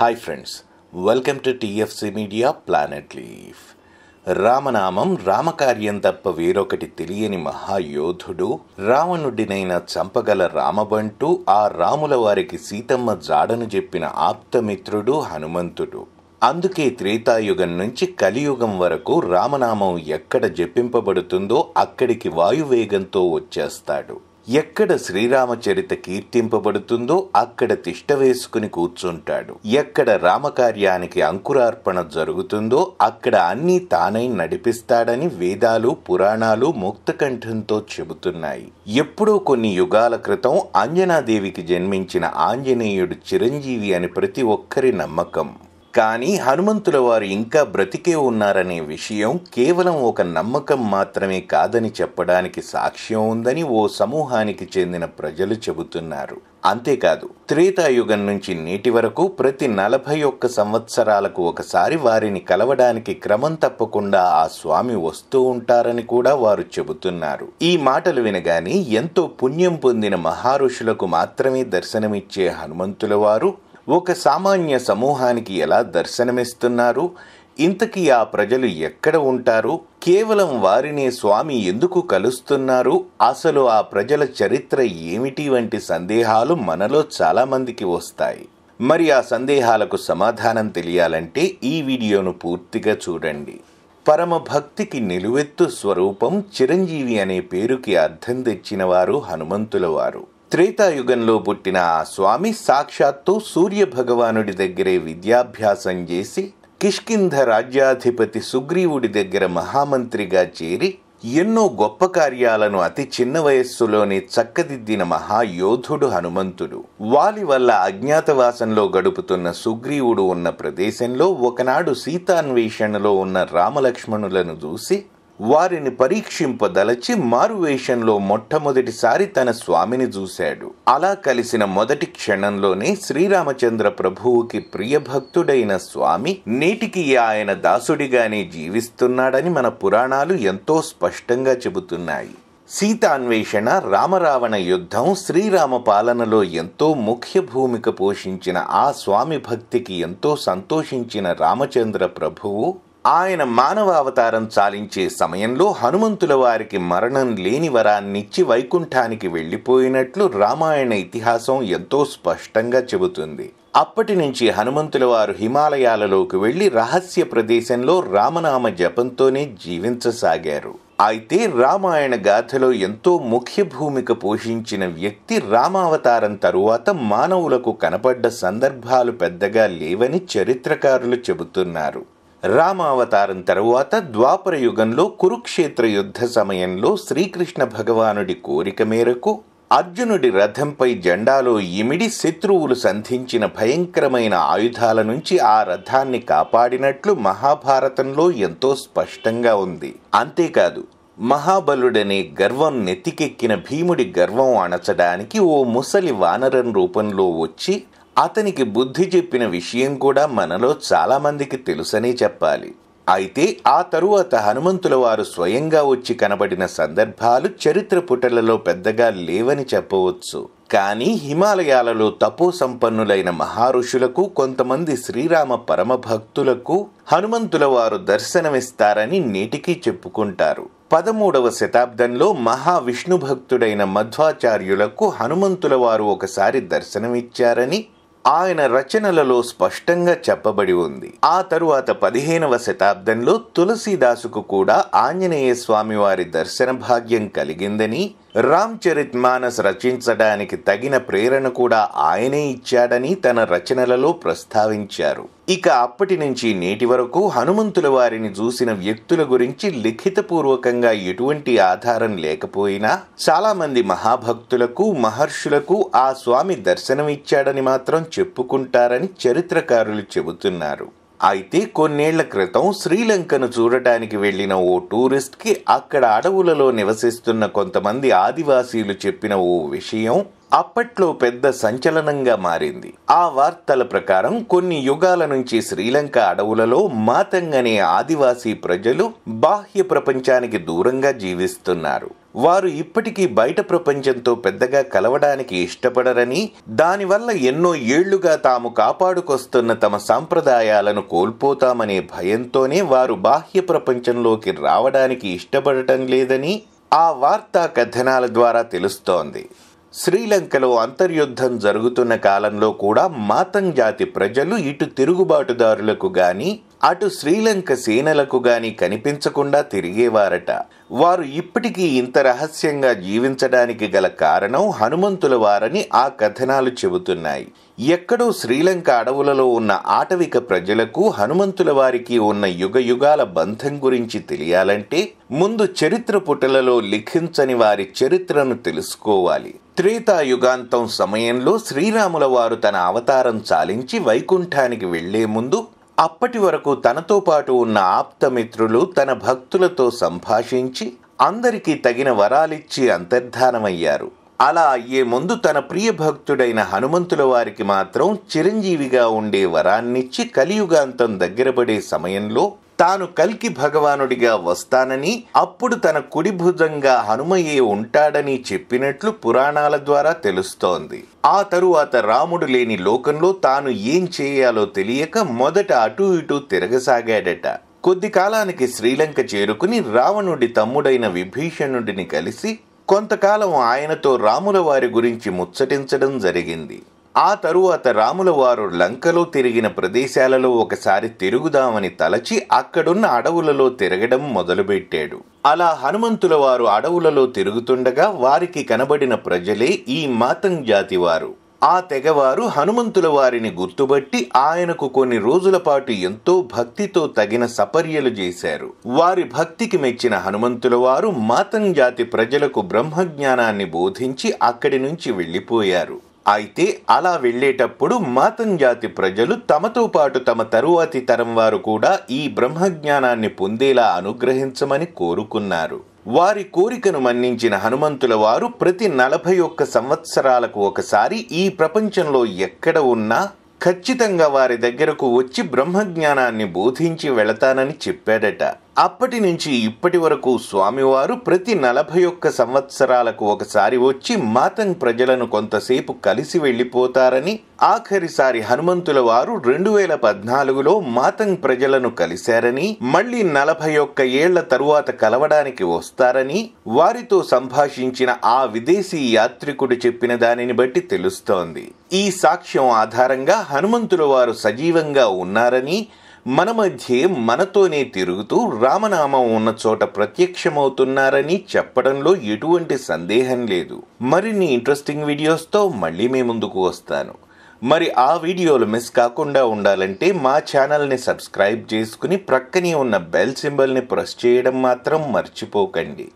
hi friends welcome to TFC media planet leaf రామనామం రామకార్యం తప్ప వేరొకటి తెలియని మహాయోధుడు రావణుడినైన చంపగల రామబంటూ ఆ రాముల వారికి సీతమ్మ జాడను చెప్పిన ఆప్తమిత్రుడు హనుమంతుడు అందుకే త్రేతాయుగం నుంచి కలియుగం వరకు రామనామం ఎక్కడ జపింపబడుతుందో అక్కడికి వాయువేగంతో వచ్చేస్తాడు ఎక్కడ శ్రీరామచరిత కీర్తింపబడుతుందో అక్కడ తిష్ట వేసుకుని కూర్చుంటాడు ఎక్కడ రామకార్యానికి అంకురార్పణ జరుగుతుందో అక్కడ అన్నీ తానై నడిపిస్తాడని వేదాలు పురాణాలు ముక్తకంఠంతో చెబుతున్నాయి ఎప్పుడో కొన్ని యుగాల క్రితం ఆంజనాదేవికి జన్మించిన ఆంజనేయుడు చిరంజీవి అని ప్రతి ఒక్కరి నమ్మకం కానీ హనుమంతుల వారు ఇంకా బ్రతికే ఉన్నారనే విషయం కేవలం ఒక నమ్మకం మాత్రమే కాదని చెప్పడానికి సాక్ష్యం ఉందని ఓ సమూహానికి చెందిన ప్రజలు చెబుతున్నారు అంతేకాదు త్రేతాయుగం నుంచి నేటి వరకు ప్రతి నలభై ఒక్క సంవత్సరాలకు ఒకసారి వారిని కలవడానికి క్రమం తప్పకుండా ఆ స్వామి వస్తూ ఉంటారని కూడా వారు చెబుతున్నారు ఈ మాటలు వినగానే ఎంతో పుణ్యం పొందిన మహారుషులకు మాత్రమే దర్శనమిచ్చే హనుమంతుల వారు ఒక సామాన్య సమూహానికి ఎలా దర్శనమిస్తున్నారు ఇంతకీ ఆ ప్రజలు ఎక్కడ ఉంటారు కేవలం వారినే స్వామి ఎందుకు కలుస్తున్నారు అసలు ఆ ప్రజల చరిత్ర ఏమిటి వంటి సందేహాలు మనలో చాలామందికి వస్తాయి మరి ఆ సందేహాలకు సమాధానం తెలియాలంటే ఈ వీడియోను పూర్తిగా చూడండి పరమ భక్తికి నిలువెత్తు స్వరూపం చిరంజీవి అనే పేరుకి అర్థం తెచ్చినవారు హనుమంతులవారు త్రేతాయుగంలో పుట్టిన ఆ స్వామి సాక్షాత్తు సూర్య భగవానుడి దగ్గరే విద్యాభ్యాసం చేసి కిష్కింధ రాజ్యాధిపతి సుగ్రీవుడి దగ్గర మహామంత్రిగా చేరి ఎన్నో గొప్ప కార్యాలను అతి చిన్న వయస్సులోనే చక్కదిద్దిన మహాయోధుడు హనుమంతుడు వాలి వల్ల అజ్ఞాతవాసంలో గడుపుతున్న సుగ్రీవుడు ఉన్న ప్రదేశంలో ఒకనాడు సీతాన్వేషణలో ఉన్న రామలక్ష్మణులను చూసి వారిని పరీక్షింపదలచి మారువేషంలో మొట్టమొదటిసారి తన స్వామిని చూశాడు అలా కలిసిన మొదటి క్షణంలోనే శ్రీరామచంద్ర ప్రభువుకి ప్రియభక్తుడైన స్వామి నేటికి ఆయన దాసుడిగానే జీవిస్తున్నాడని మన పురాణాలు ఎంతో స్పష్టంగా చెబుతున్నాయి సీతాన్వేషణ రామరావణ యుద్ధం శ్రీరామ పాలనలో ఎంతో ముఖ్య భూమిక పోషించిన ఆ స్వామి భక్తికి ఎంతో సంతోషించిన రామచంద్ర ప్రభువు ఆయన మానవ అవతారం చాలించే సమయంలో హనుమంతుల వారికి మరణం లేని వరాన్నిచ్చి వైకుంఠానికి వెళ్ళిపోయినట్లు రామాయణ ఇతిహాసం ఎంతో స్పష్టంగా చెబుతుంది అప్పటి నుంచి హనుమంతుల వారు హిమాలయాలలోకి వెళ్ళి రహస్య ప్రదేశంలో రామనామ జపంతోనే జీవించసాగారు అయితే రామాయణ గాథలో ఎంతో ముఖ్య భూమిక పోషించిన వ్యక్తి రామావతారం తరువాత మానవులకు కనపడ్డ సందర్భాలు పెద్దగా లేవని చరిత్రకారులు చెబుతున్నారు రామావతారం తరువాత ద్వాపర యుగంలో కురుక్షేత్ర యుద్ధ సమయంలో శ్రీకృష్ణ భగవానుడి కోరిక మేరకు అర్జునుడి రథంపై జెండాలో ఇమిడి శత్రువులు సంధించిన భయంకరమైన ఆయుధాల నుంచి ఆ రథాన్ని కాపాడినట్లు మహాభారతంలో ఎంతో స్పష్టంగా ఉంది అంతేకాదు మహాబలుడనే గర్వం నెత్తికెక్కిన భీముడి గర్వం అణచడానికి ఓ ముసలి వానరం రూపంలో వచ్చి అతనికి బుద్ధి చెప్పిన విషయం కూడా మనలో చాలామందికి తెలుసనే చెప్పాలి అయితే ఆ తరువాత హనుమంతుల వారు స్వయంగా వచ్చి కనబడిన సందర్భాలు చరిత్ర పుటలలో పెద్దగా లేవని చెప్పవచ్చు కానీ హిమాలయాలలో తపో సంపన్నులైన మహారుషులకు కొంతమంది శ్రీరామ పరమభక్తులకు హనుమంతుల వారు దర్శనమిస్తారని నేటికీ చెప్పుకుంటారు పదమూడవ శతాబ్దంలో మహావిష్ణు భక్తుడైన మధ్వాచార్యులకు హనుమంతుల వారు ఒకసారి దర్శనమిచ్చారని ఆయన రచనలలో స్పష్టంగా చెప్పబడి ఉంది ఆ తరువాత పదిహేనవ శతాబ్దంలో తులసీదాసుకు కూడా ఆంజనేయ స్వామి వారి దర్శన భాగ్యం కలిగిందని చరిత్ మానస్ రచించడానికి తగిన ప్రేరణ కూడా ఆయనే ఇచ్చాడని తన రచనలలో ప్రస్తావించారు ఇక అప్పటి నుంచి నేటి వరకు హనుమంతుల వారిని చూసిన వ్యక్తుల గురించి లిఖితపూర్వకంగా ఎటువంటి ఆధారం లేకపోయినా చాలామంది మహాభక్తులకు మహర్షులకు ఆ స్వామి దర్శనమిచ్చాడని మాత్రం చెప్పుకుంటారని చరిత్రకారులు చెబుతున్నారు అయితే కొన్నేళ్ల క్రితం శ్రీలంకను చూడటానికి వెళ్లిన ఓ టూరిస్ట్కి అక్కడ అడవులలో నివసిస్తున్న కొంతమంది ఆదివాసీలు చెప్పిన ఓ విషయం అప్పట్లో పెద్ద సంచలనంగా మారింది ఆ వార్తల ప్రకారం కొన్ని యుగాల నుంచి శ్రీలంక అడవులలో మాతంగనే ఆదివాసీ ప్రజలు బాహ్య ప్రపంచానికి దూరంగా జీవిస్తున్నారు వారు ఇప్పటికీ బయట ప్రపంచంతో పెద్దగా కలవడానికి ఇష్టపడరని దానివల్ల ఎన్నో ఏళ్లుగా తాము కాపాడుకొస్తున్న తమ సాంప్రదాయాలను కోల్పోతామనే భయంతోనే వారు బాహ్య ప్రపంచంలోకి రావడానికి ఇష్టపడటం లేదని ఆ వార్తా కథనాల ద్వారా తెలుస్తోంది శ్రీలంకలో అంతర్యుద్ధం జరుగుతున్న కాలంలో కూడా మాతం జాతి ప్రజలు ఇటు తిరుగుబాటుదారులకు గాని అటు శ్రీలంక సేనలకు గాని కనిపించకుండా తిరిగేవారట వారు ఇప్పటికీ ఇంత రహస్యంగా జీవించడానికి గల కారణం హనుమంతుల వారని ఆ కథనాలు చెబుతున్నాయి ఎక్కడో శ్రీలంక అడవులలో ఉన్న ఆటవిక ప్రజలకు హనుమంతుల వారికి ఉన్న యుగ యుగాల బంధం గురించి తెలియాలంటే ముందు చరిత్ర పుటలలో లిఖించని వారి చరిత్రను తెలుసుకోవాలి త్రేతాయుగాంతం సమయంలో శ్రీరాముల వారు తన అవతారం చాలించి వైకుంఠానికి వెళ్లే ముందు అప్పటి వరకు తనతో పాటు ఉన్న ఆప్తమిత్రులు తన భక్తులతో సంభాషించి అందరికీ తగిన వరాలిచ్చి అంతర్ధానమయ్యారు అలా అయ్యే ముందు తన ప్రియ భక్తుడైన హనుమంతుల వారికి మాత్రం చిరంజీవిగా ఉండే వరాన్నిచ్చి కలియుగాంతం దగ్గరపడే సమయంలో తాను కల్కి భగవానుడిగా వస్తానని అప్పుడు తన కుడి భుజంగా హనుమయ్యే ఉంటాడని చెప్పినట్లు పురాణాల ద్వారా తెలుస్తోంది ఆ తరువాత రాముడు లేని లోకంలో తాను ఏం చేయాలో తెలియక మొదట అటూ ఇటూ తిరగసాగాడట కొద్ది కాలానికి శ్రీలంక చేరుకుని రావణుడి తమ్ముడైన విభీషణుడిని కలిసి కొంతకాలం ఆయనతో రాముల వారి గురించి ముచ్చటించడం జరిగింది ఆ తరువాత రాముల వారు లంకలో తిరిగిన ప్రదేశాలలో ఒకసారి తిరుగుదామని తలచి అక్కడున్న అడవులలో తిరగడం మొదలుపెట్టాడు అలా హనుమంతుల వారు అడవులలో తిరుగుతుండగా వారికి కనబడిన ప్రజలే ఈ మాతం జాతి వారు ఆ తెగవారు హనుమంతుల వారిని గుర్తుబట్టి ఆయనకు కొన్ని రోజుల పాటు ఎంతో భక్తితో తగిన సపర్యలు చేశారు వారి భక్తికి మెచ్చిన హనుమంతుల వారు మాతం జాతి ప్రజలకు బ్రహ్మజ్ఞానాన్ని బోధించి అక్కడి నుంచి వెళ్ళిపోయారు అయితే అలా వెళ్ళేటప్పుడు మాతం జాతి ప్రజలు తమతో పాటు తమ తరువాతి తరం వారు కూడా ఈ బ్రహ్మజ్ఞానాన్ని పొందేలా అనుగ్రహించమని కోరుకున్నారు వారి కోరికను మన్నించిన హనుమంతుల వారు ప్రతి నలభై ఒక్క సంవత్సరాలకు ఒకసారి ఈ ప్రపంచంలో ఎక్కడ ఉన్నా ఖచ్చితంగా వారి దగ్గరకు వచ్చి బ్రహ్మజ్ఞానాన్ని బోధించి వెళతానని చెప్పాడట అప్పటి నుంచి ఇప్పటి వరకు స్వామివారు ప్రతి నలభై ఒక్క సంవత్సరాలకు ఒకసారి వచ్చి మాతంగ్ ప్రజలను కొంతసేపు కలిసి వెళ్ళిపోతారని ఆఖరిసారి హనుమంతుల వారు రెండు వేల పద్నాలుగులో మాతంగ్ ప్రజలను కలిశారని మళ్లీ నలభై ఒక్క ఏళ్ల తరువాత కలవడానికి వస్తారని వారితో సంభాషించిన ఆ విదేశీ యాత్రికుడు చెప్పిన దానిని బట్టి తెలుస్తోంది ఈ సాక్ష్యం ఆధారంగా హనుమంతుల వారు సజీవంగా ఉన్నారని మన మధ్య మనతోనే తిరుగుతూ రామనామం ఉన్న చోట ప్రత్యక్షమవుతున్నారని చెప్పడంలో ఎటువంటి సందేహం లేదు మరిన్ని ఇంట్రెస్టింగ్ వీడియోస్తో మళ్ళీ మీ ముందుకు వస్తాను మరి ఆ వీడియోలు మిస్ కాకుండా ఉండాలంటే మా ఛానల్ని సబ్స్క్రైబ్ చేసుకుని ప్రక్కనే ఉన్న బెల్ సింబల్ని ప్రెస్ చేయడం మాత్రం మర్చిపోకండి